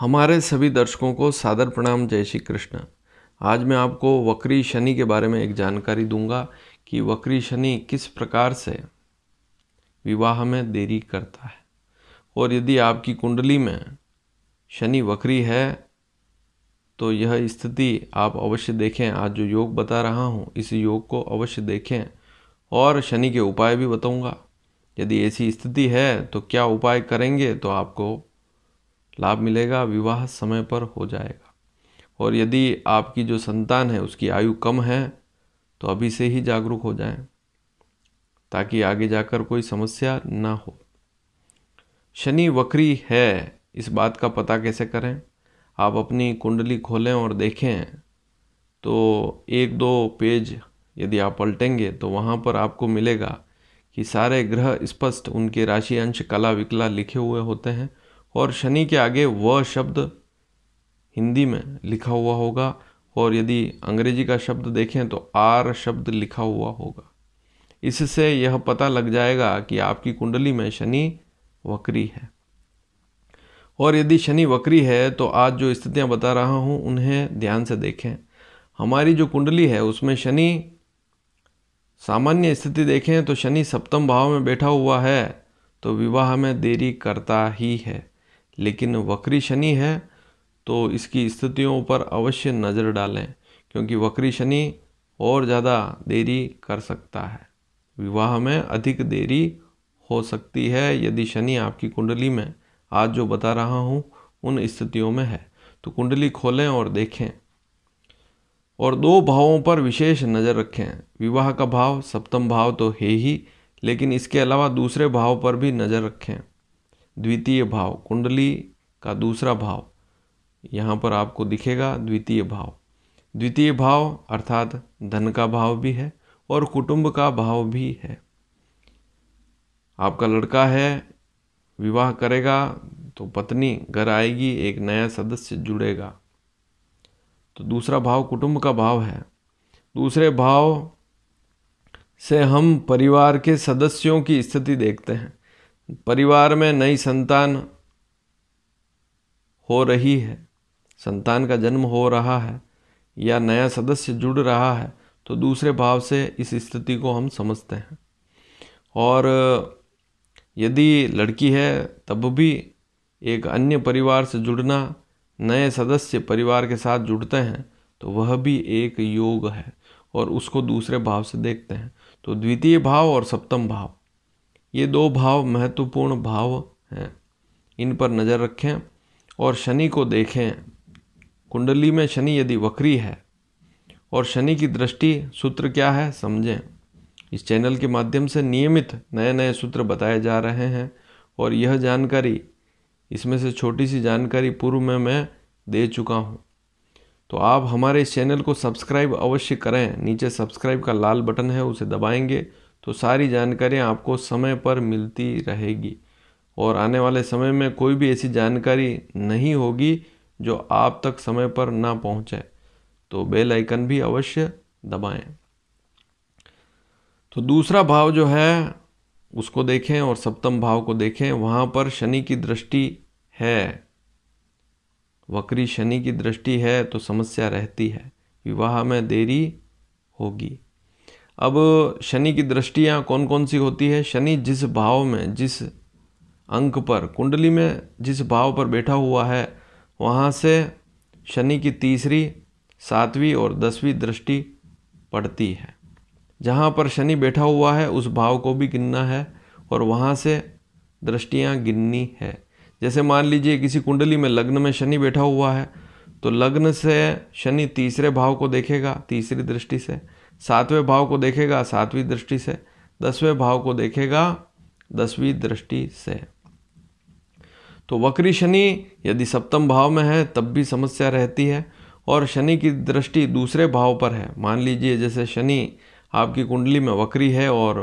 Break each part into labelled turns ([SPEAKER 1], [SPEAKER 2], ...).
[SPEAKER 1] हमारे सभी दर्शकों को सादर प्रणाम जय श्री कृष्ण आज मैं आपको वक्री शनि के बारे में एक जानकारी दूंगा कि वक्री शनि किस प्रकार से विवाह में देरी करता है और यदि आपकी कुंडली में शनि वक्री है तो यह स्थिति आप अवश्य देखें आज जो योग बता रहा हूँ इस योग को अवश्य देखें और शनि के उपाय भी बताऊँगा यदि ऐसी स्थिति है तो क्या उपाय करेंगे तो आपको लाभ मिलेगा विवाह समय पर हो जाएगा और यदि आपकी जो संतान है उसकी आयु कम है तो अभी से ही जागरूक हो जाएं ताकि आगे जाकर कोई समस्या ना हो शनि वक्री है इस बात का पता कैसे करें आप अपनी कुंडली खोलें और देखें तो एक दो पेज यदि आप पलटेंगे तो वहाँ पर आपको मिलेगा कि सारे ग्रह स्पष्ट उनके राशि अंश कला विकला लिखे हुए होते हैं और शनि के आगे व शब्द हिंदी में लिखा हुआ होगा और यदि अंग्रेजी का शब्द देखें तो आर शब्द लिखा हुआ होगा इससे यह पता लग जाएगा कि आपकी कुंडली में शनि वक्री है और यदि शनि वक्री है तो आज जो स्थितियां बता रहा हूं उन्हें ध्यान से देखें हमारी जो कुंडली है उसमें शनि सामान्य स्थिति देखें तो शनि सप्तम भाव में बैठा हुआ है तो विवाह में देरी करता ही है लेकिन वक्री शनि है तो इसकी स्थितियों पर अवश्य नज़र डालें क्योंकि वक्री शनि और ज़्यादा देरी कर सकता है विवाह में अधिक देरी हो सकती है यदि शनि आपकी कुंडली में आज जो बता रहा हूँ उन स्थितियों में है तो कुंडली खोलें और देखें और दो भावों पर विशेष नज़र रखें विवाह का भाव सप्तम भाव तो है ही लेकिन इसके अलावा दूसरे भाव पर भी नज़र रखें द्वितीय भाव कुंडली का दूसरा भाव यहाँ पर आपको दिखेगा द्वितीय भाव द्वितीय भाव अर्थात धन का भाव भी है और कुटुंब का भाव भी है आपका लड़का है विवाह करेगा तो पत्नी घर आएगी एक नया सदस्य जुड़ेगा तो दूसरा भाव कुटुंब का भाव है दूसरे भाव से हम परिवार के सदस्यों की स्थिति देखते हैं परिवार में नई संतान हो रही है संतान का जन्म हो रहा है या नया सदस्य जुड़ रहा है तो दूसरे भाव से इस स्थिति को हम समझते हैं और यदि लड़की है तब भी एक अन्य परिवार से जुड़ना नए सदस्य परिवार के साथ जुड़ते हैं तो वह भी एक योग है और उसको दूसरे भाव से देखते हैं तो द्वितीय भाव और सप्तम भाव ये दो भाव महत्वपूर्ण भाव हैं इन पर नज़र रखें और शनि को देखें कुंडली में शनि यदि वक्री है और शनि की दृष्टि सूत्र क्या है समझें इस चैनल के माध्यम से नियमित नए नए सूत्र बताए जा रहे हैं और यह जानकारी इसमें से छोटी सी जानकारी पूर्व में मैं दे चुका हूँ तो आप हमारे इस चैनल को सब्सक्राइब अवश्य करें नीचे सब्सक्राइब का लाल बटन है उसे दबाएंगे तो सारी जानकारियाँ आपको समय पर मिलती रहेगी और आने वाले समय में कोई भी ऐसी जानकारी नहीं होगी जो आप तक समय पर ना पहुँचे तो बेल आइकन भी अवश्य दबाएं तो दूसरा भाव जो है उसको देखें और सप्तम भाव को देखें वहाँ पर शनि की दृष्टि है वक्री शनि की दृष्टि है तो समस्या रहती है विवाह में देरी होगी अब शनि की दृष्टियाँ कौन कौन सी होती है शनि जिस भाव में जिस अंक पर कुंडली में जिस भाव पर बैठा हुआ है वहाँ से शनि की तीसरी सातवीं और दसवीं दृष्टि पड़ती है जहाँ पर शनि बैठा हुआ है उस भाव को भी गिनना है और वहाँ से दृष्टियाँ गिननी है जैसे मान लीजिए किसी कुंडली में लग्न में शनि बैठा हुआ है तो लग्न से शनि तीसरे भाव को देखेगा तीसरी दृष्टि से सातवें भाव को देखेगा सातवीं दृष्टि से दसवें भाव को देखेगा दसवीं दृष्टि से तो वक्री शनि यदि सप्तम भाव में है तब भी समस्या रहती है और शनि की दृष्टि दूसरे भाव पर है मान लीजिए जैसे शनि आपकी कुंडली में वक्री है और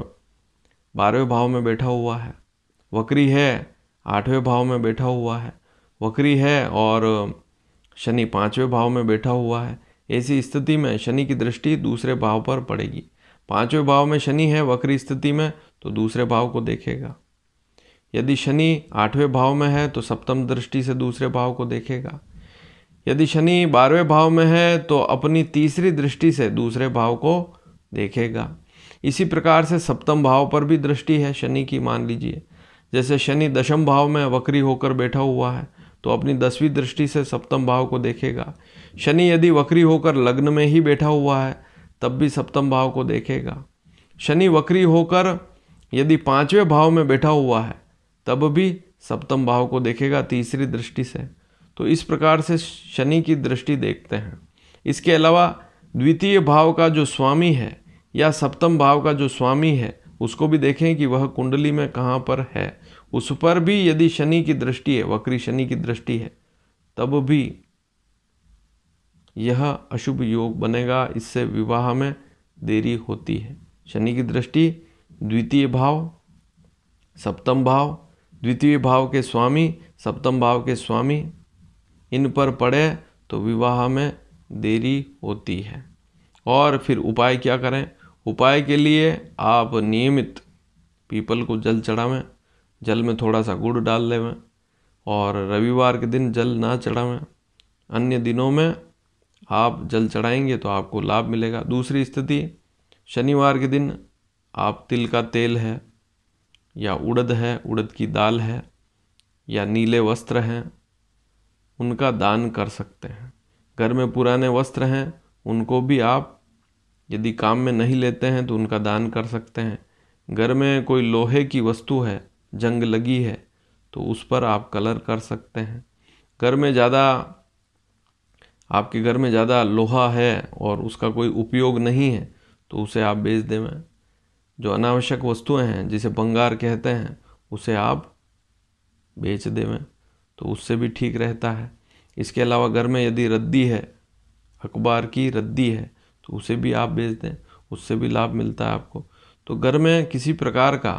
[SPEAKER 1] बारहवें भाव में बैठा हुआ है वक्री है आठवें भाव में बैठा हुआ है वक्री है और शनि पाँचवें भाव में बैठा हुआ है ऐसी स्थिति में शनि की दृष्टि दूसरे भाव पर पड़ेगी पांचवें भाव में शनि है वक्री स्थिति में तो दूसरे भाव को देखेगा यदि शनि आठवें भाव में है तो सप्तम दृष्टि से दूसरे भाव को देखेगा यदि शनि बारहवें भाव में है तो अपनी तीसरी दृष्टि से दूसरे भाव को देखेगा इसी प्रकार से सप्तम भाव पर भी दृष्टि है शनि की मान लीजिए जैसे शनि दशम भाव में वक्री होकर बैठा हुआ है तो अपनी दसवीं दृष्टि से सप्तम भाव को देखेगा शनि यदि वक्री होकर लग्न में ही बैठा हुआ है तब भी सप्तम भाव को देखेगा शनि वक्री होकर यदि पांचवें भाव में बैठा हुआ है तब भी सप्तम भाव को देखेगा तीसरी दृष्टि से तो इस प्रकार से शनि की दृष्टि देखते हैं इसके अलावा द्वितीय भाव का जो स्वामी है या सप्तम भाव का जो स्वामी है उसको भी देखें कि वह कुंडली में कहाँ पर है उस पर भी यदि शनि की दृष्टि है वक्री शनि की दृष्टि है तब भी यह अशुभ योग बनेगा इससे विवाह में देरी होती है शनि की दृष्टि द्वितीय भाव सप्तम भाव द्वितीय भाव के स्वामी सप्तम भाव के स्वामी इन पर पड़े तो विवाह में देरी होती है और फिर उपाय क्या करें उपाय के लिए आप नियमित पीपल को जल चढ़ावें जल में थोड़ा सा गुड़ डाल लेवें और रविवार के दिन जल ना चढ़ावें अन्य दिनों में आप जल चढ़ाएंगे तो आपको लाभ मिलेगा दूसरी स्थिति शनिवार के दिन आप तिल का तेल है या उड़द है उड़द की दाल है या नीले वस्त्र हैं उनका दान कर सकते हैं घर में पुराने वस्त्र हैं उनको भी आप यदि काम में नहीं लेते हैं तो उनका दान कर सकते हैं घर में कोई लोहे की वस्तु है जंग लगी है तो उस पर आप कलर कर सकते हैं घर में ज़्यादा आपके घर में ज़्यादा लोहा है और उसका कोई उपयोग नहीं है तो उसे आप बेच देवें जो अनावश्यक वस्तुएं हैं जिसे बंगार कहते हैं उसे आप बेच देवें तो उससे भी ठीक रहता है इसके अलावा घर में यदि रद्दी है अखबार की रद्दी है तो उसे भी आप बेच दें उससे भी लाभ मिलता है आपको तो घर में किसी प्रकार का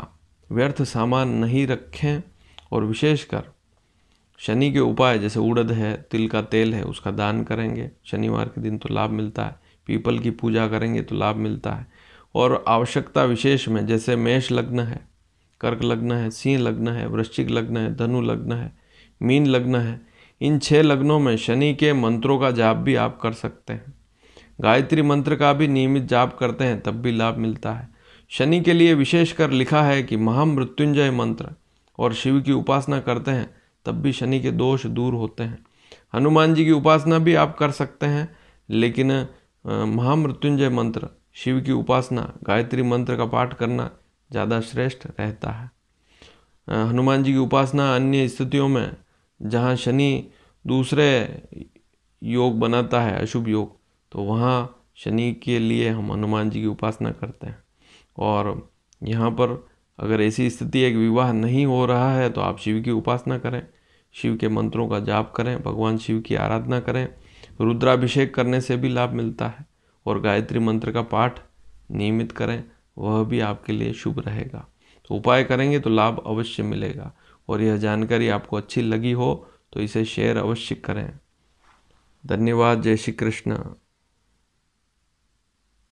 [SPEAKER 1] व्यर्थ सामान नहीं रखें और विशेषकर शनि के उपाय जैसे उड़द है तिल का तेल है उसका दान करेंगे शनिवार के दिन तो लाभ मिलता है पीपल की पूजा करेंगे तो लाभ मिलता है और आवश्यकता विशेष में जैसे मेष लग्न है कर्क लग्न है सिंह लग्न है वृश्चिक लग्न है धनु लग्न है मीन लग्न है इन छह लग्नों में शनि के मंत्रों का जाप भी आप कर सकते हैं गायत्री मंत्र का भी नियमित जाप करते हैं तब भी लाभ मिलता है शनि के लिए विशेषकर लिखा है कि महामृत्युंजय मंत्र और शिव की उपासना करते हैं तब भी शनि के दोष दूर होते हैं हनुमान जी की उपासना भी आप कर सकते हैं लेकिन महामृत्युंजय मंत्र शिव की उपासना गायत्री मंत्र का पाठ करना ज़्यादा श्रेष्ठ रहता है हनुमान जी की उपासना अन्य स्थितियों में जहाँ शनि दूसरे योग बनाता है अशुभ योग तो वहाँ शनि के लिए हम हनुमान जी की उपासना करते हैं और यहाँ पर अगर ऐसी स्थिति है कि विवाह नहीं हो रहा है तो आप शिव की उपासना करें शिव के मंत्रों का जाप करें भगवान शिव की आराधना करें रुद्राभिषेक करने से भी लाभ मिलता है और गायत्री मंत्र का पाठ नियमित करें वह भी आपके लिए शुभ रहेगा तो उपाय करेंगे तो लाभ अवश्य मिलेगा और यह जानकारी आपको अच्छी लगी हो तो इसे शेयर अवश्य करें धन्यवाद जय श्री कृष्ण